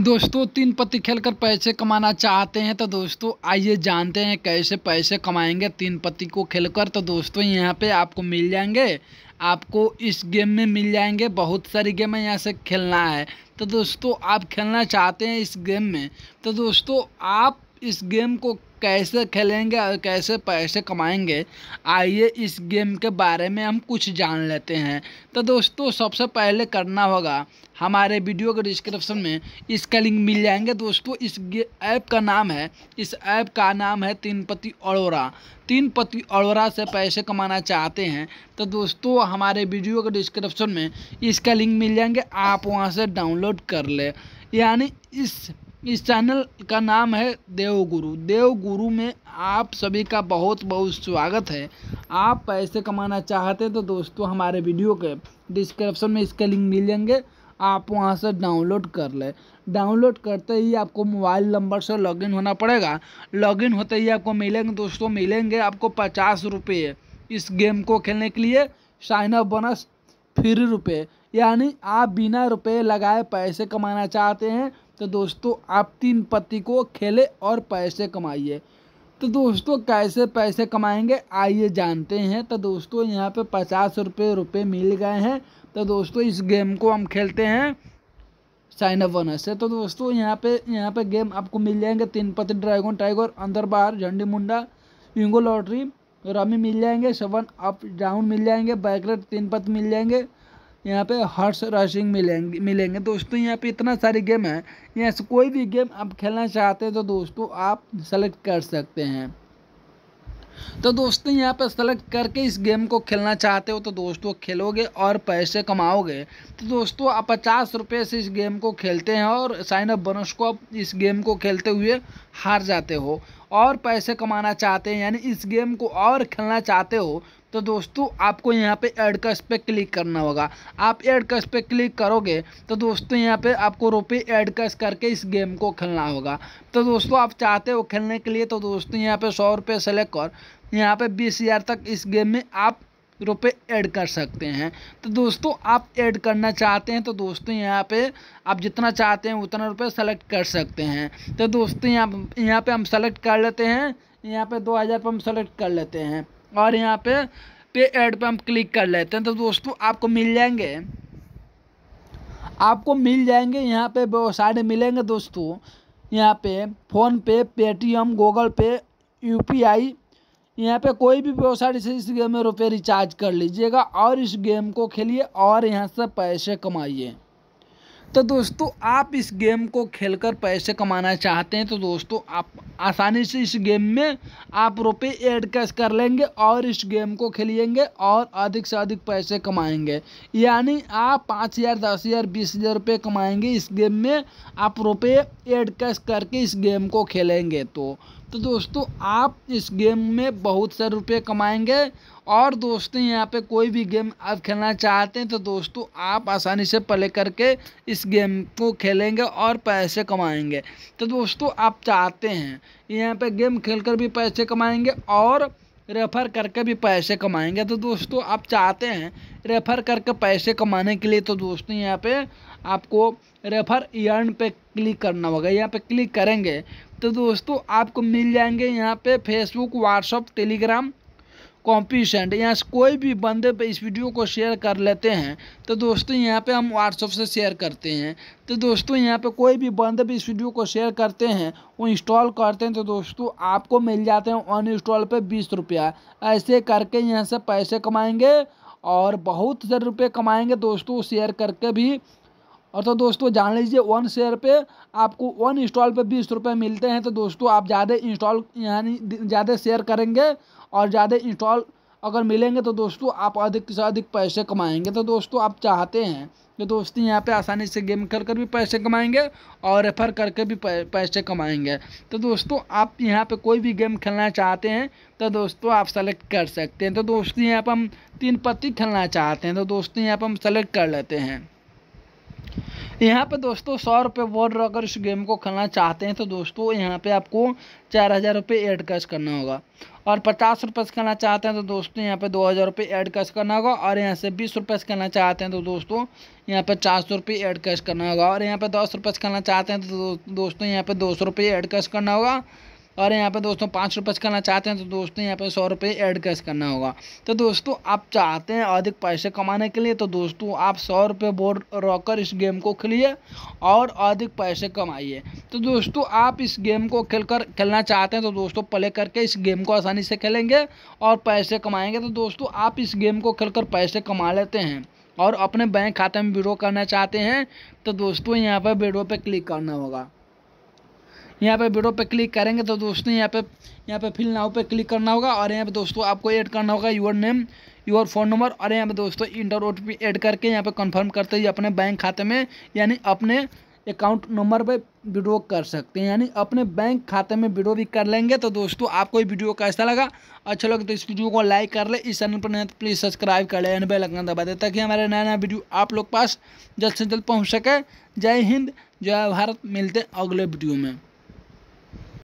दोस्तों तीन पत्ती खेलकर पैसे कमाना चाहते हैं तो दोस्तों आइए जानते हैं कैसे पैसे कमाएंगे तीन पत्ती को खेलकर तो दोस्तों यहाँ पे आपको मिल जाएंगे आपको इस गेम में मिल जाएंगे बहुत सारी गेमें यहाँ से खेलना है तो दोस्तों आप खेलना चाहते हैं इस गेम में तो दोस्तों आप इस गेम को कैसे खेलेंगे और कैसे पैसे कमाएंगे आइए इस गेम के बारे में हम कुछ जान लेते हैं तो दोस्तों सबसे पहले करना होगा हमारे वीडियो के डिस्क्रिप्शन में इसका लिंक मिल जाएंगे दोस्तों इस ऐप का नाम है इस ऐप का नाम है तीन पति अड़ोरा तीन पति अड़ोरा से पैसे कमाना चाहते हैं तो दोस्तों हमारे वीडियो के डिस्क्रिप्शन में इसका लिंक मिल जाएंगे आप वहाँ से डाउनलोड कर ले यानी इस इस चैनल का नाम है देवगुरु देवगुरु में आप सभी का बहुत बहुत स्वागत है आप पैसे कमाना चाहते हैं तो दोस्तों हमारे वीडियो के डिस्क्रिप्शन में इसके लिंक मिल जाएंगे आप वहाँ से डाउनलोड कर लें डाउनलोड करते ही आपको मोबाइल नंबर से लॉगिन होना पड़ेगा लॉगिन होते ही आपको मिलेंगे दोस्तों मिलेंगे आपको पचास रुपये इस गेम को खेलने के लिए साइन अप बोनस फ्री रुपये यानी आप बिना रुपये लगाए पैसे कमाना चाहते हैं तो दोस्तों आप तीन पत्ती को खेले और पैसे कमाइए तो दोस्तों कैसे पैसे कमाएंगे आइए जानते हैं तो दोस्तों यहाँ पे पचास रुपये रुपये मिल गए हैं तो दोस्तों इस गेम को हम खेलते हैं साइन अप वनर से तो दोस्तों यहाँ पे यहाँ पे गेम आपको मिल जाएंगे तीन पत्ती ड्रैगन टाइगर अंदर बाहर झंडी मुंडा इंगो लॉटरी रमी मिल जाएंगे सेवन अप डाउन मिल जाएंगे बैकलेट तीन पत्ती मिल जाएंगे यहाँ पे हॉर्स रशिंग मिलेंगे मिलेंगे दोस्तों यहाँ पे इतना सारे गेम है यहाँ से कोई भी गेम आप खेलना चाहते हैं तो दोस्तों आप सेलेक्ट कर सकते हैं तो दोस्तों यहाँ पर सेलेक्ट करके इस गेम को खेलना चाहते हो तो दोस्तों खेलोगे और पैसे कमाओगे तो दोस्तों आप पचास रुपये से इस गेम को खेलते हैं और साइन अप बनस को आप इस गेम को खेलते हुए हार जाते हो और पैसे कमाना चाहते हैं यानी इस गेम को और खेलना चाहते हो तो दोस्तों आपको यहाँ पे ऐड कस पे क्लिक करना होगा आप ऐड कस पे क्लिक करोगे तो दोस्तों यहाँ पे आपको रुपये ऐड कस करके इस गेम को खेलना होगा तो दोस्तों आप चाहते हो खेलने के लिए तो दोस्तों यहाँ पे सौ रुपये सेलेक्ट कर यहाँ पे बीस हज़ार तक इस गेम में आप रुपये ऐड कर सकते हैं तो दोस्तों आप ऐड करना चाहते हैं तो दोस्तों यहाँ पे आप जितना चाहते हैं उतना रुपये सेलेक्ट कर सकते हैं तो दोस्तों यहाँ यहाँ पे हम सेलेक्ट कर लेते हैं यहाँ पे दो हज़ार पर हम सेलेक्ट कर लेते हैं और यहाँ पे पे एड पे हम क्लिक कर लेते हैं तो दोस्तों आपको मिल जाएंगे आपको मिल जाएंगे यहाँ पे सारे मिलेंगे दोस्तों यहाँ पे फ़ोन पे पेटीएम गूगल पे यूपीआई यहाँ पे कोई भी व्यवसाय से इस गेम में रुपये रिचार्ज कर लीजिएगा और इस गेम को खेलिए और यहाँ से पैसे कमाइए तो दोस्तों आप इस गेम को खेलकर पैसे कमाना चाहते हैं तो दोस्तों आप आसानी से इस गेम में आप रुपये ऐड कैश कर लेंगे और इस गेम को खेलेंगे और अधिक से अधिक पैसे कमाएंगे यानी आप पाँच हज़ार दस हज़ार बीस हज़ार रुपये कमाएंगे इस गेम में आप रुपये ऐड कैश करके इस गेम को खेलेंगे तो तो दोस्तों आप इस गेम में बहुत से रुपये कमाएंगे और दोस्तों यहाँ पे कोई भी गेम आप खेलना चाहते हैं तो दोस्तों आप आसानी से प्ले करके इस गेम को खेलेंगे और पैसे कमाएंगे तो दोस्तों आप चाहते हैं यहाँ पे गेम खेलकर भी पैसे कमाएंगे और रेफ़र करके भी पैसे कमाएंगे तो दोस्तों आप चाहते हैं रेफ़र करके पैसे कमाने के लिए तो दोस्तों यहाँ पे आपको रेफ़र यर्न पे क्लिक करना होगा यहाँ पे क्लिक करेंगे तो दोस्तों आपको मिल जाएंगे यहाँ पे फेसबुक व्हाट्सअप टेलीग्राम कॉम्पीसेंट यहाँ से कोई भी बंदे पे इस वीडियो को शेयर कर लेते हैं तो दोस्तों यहाँ पे हम व्हाट्सअप से शेयर करते हैं तो दोस्तों यहाँ पे कोई भी बंदे पे इस वीडियो को शेयर करते हैं वो इंस्टॉल करते हैं तो दोस्तों आपको मिल जाते हैं अन इंस्टॉल पर बीस रुपया ऐसे करके यहाँ से पैसे कमाएँगे और बहुत सारे रुपये कमाएँगे दोस्तों शेयर करके भी और तो दोस्तों जान लीजिए वन शेयर पे आपको वन इंस्टॉल पे बीस रुपये मिलते हैं तो दोस्तों आप ज़्यादा इंस्टॉल यानी ज़्यादा शेयर करेंगे और ज़्यादा इंस्टॉल अगर मिलेंगे तो दोस्तों आप अधिक से अधिक पैसे कमाएंगे तो दोस्तों आप चाहते हैं कि तो दोस्त यहाँ पे आसानी से गेम कर कर भी पैसे कमाएंगे और रेफर करके भी पैसे कमाएंगे तो दोस्तों आप यहाँ पे कोई भी गेम खेलना चाहते हैं तो दोस्तों आप सेलेक्ट कर सकते हैं तो दोस्तों यहाँ पर हम तीन पत्ती खेलना चाहते हैं तो दोस्तों यहाँ पर हम सेलेक्ट कर लेते हैं यहाँ पे दोस्तों सौ रुपये बोर्ड अगर इस गेम को खेलना चाहते हैं तो दोस्तों यहाँ पे आपको चार हज़ार रुपये एड कैश करना होगा और पचास रुपये से खेलना चाहते हैं तो दोस्तों यहाँ पे दो हज़ार रुपये एड कैश करना होगा और यहाँ से बीस रुपये से खेलना चाहते हैं तो दोस्तों यहाँ पे चार सौ रुपये एड कैश करना होगा और यहाँ पे दस रुपये से खेलना चाहते हैं तो दोस्तों यहाँ पे दो सौ रुपये एड कैश करना होगा और यहाँ पर दोस्तों पाँच रुपये से करना चाहते हैं तो दोस्तों यहाँ पर सौ रुपये एड कैश करना होगा तो दोस्तों आप चाहते हैं अधिक पैसे कमाने के लिए तो दोस्तों आप सौ रुपये बोर्ड रोकर इस गेम को खेलिए और अधिक पैसे कमाइए तो दोस्तों आप इस गेम को खेल कर खेलना चाहते हैं तो दोस्तों प्ले करके इस गेम को आसानी से खेलेंगे और पैसे कमाएँगे तो दोस्तों आप इस गेम को खेल कर पैसे कमा लेते हैं और अपने बैंक खाते में विड्रो करना चाहते हैं तो दोस्तों यहाँ पर विड्रो पर क्लिक करना होगा यहाँ पे वीडियो पे क्लिक करेंगे तो दोस्तों यहाँ पे यहाँ पे फिल नाउ पे क्लिक करना होगा और यहाँ पे दोस्तों आपको ऐड करना होगा your name your phone number और यहाँ पे दोस्तों इंटर ओ टी ऐड करके यहाँ पे कंफर्म करते ही अपने बैंक खाते में यानी अपने अकाउंट नंबर पर वीडियो कर सकते हैं यानी अपने बैंक खाते में वीडियो भी कर लेंगे तो दोस्तों आपको ये वीडियो कैसा लगा अच्छा लगे तो इस वीडियो को लाइक कर ले इस चैनल पर नहीं तो प्लीज़ सब्सक्राइब कर ले बेल लगना दबा दे ताकि हमारे नया नया वीडियो आप लोग पास जल्द से जल्द पहुँच सके जय हिंद जय भारत मिलते अगले वीडियो में